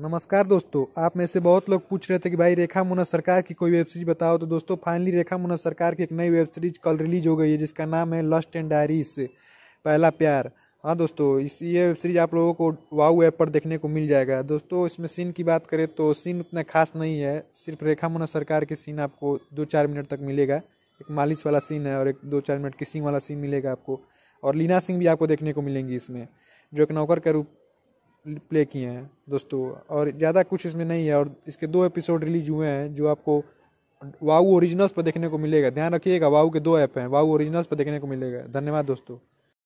नमस्कार दोस्तों आप में से बहुत लोग पूछ रहे थे कि भाई रेखा मुना सरकार की कोई वेब सीरीज बताओ तो दोस्तों फाइनली रेखा मुना सरकार की एक नई वेब सीरीज कल रिलीज हो गई है जिसका नाम है लस्ट एंड डायरीज पहला प्यार हाँ दोस्तों इस ये वेब सीरीज आप लोगों को वाऊ ऐप पर देखने को मिल जाएगा दोस्तों इसमें सीन की बात करें तो सीन उतना खास नहीं है सिर्फ रेखा मुना सरकार के सीन आपको दो चार मिनट तक मिलेगा एक मालिश वाला सीन है और एक दो चार मिनट किसिंग वाला सीन मिलेगा आपको और लीना सिंह भी आपको देखने को मिलेंगी इसमें जो एक नौकर के रूप प्ले किए हैं दोस्तों और ज़्यादा कुछ इसमें नहीं है और इसके दो एपिसोड रिलीज हुए हैं जो आपको वाऊ ओरिजिनल्स पर देखने को मिलेगा ध्यान रखिएगा वाऊ के दो ऐप हैं वाऊ ओरिजिनल्स पर देखने को मिलेगा धन्यवाद दोस्तों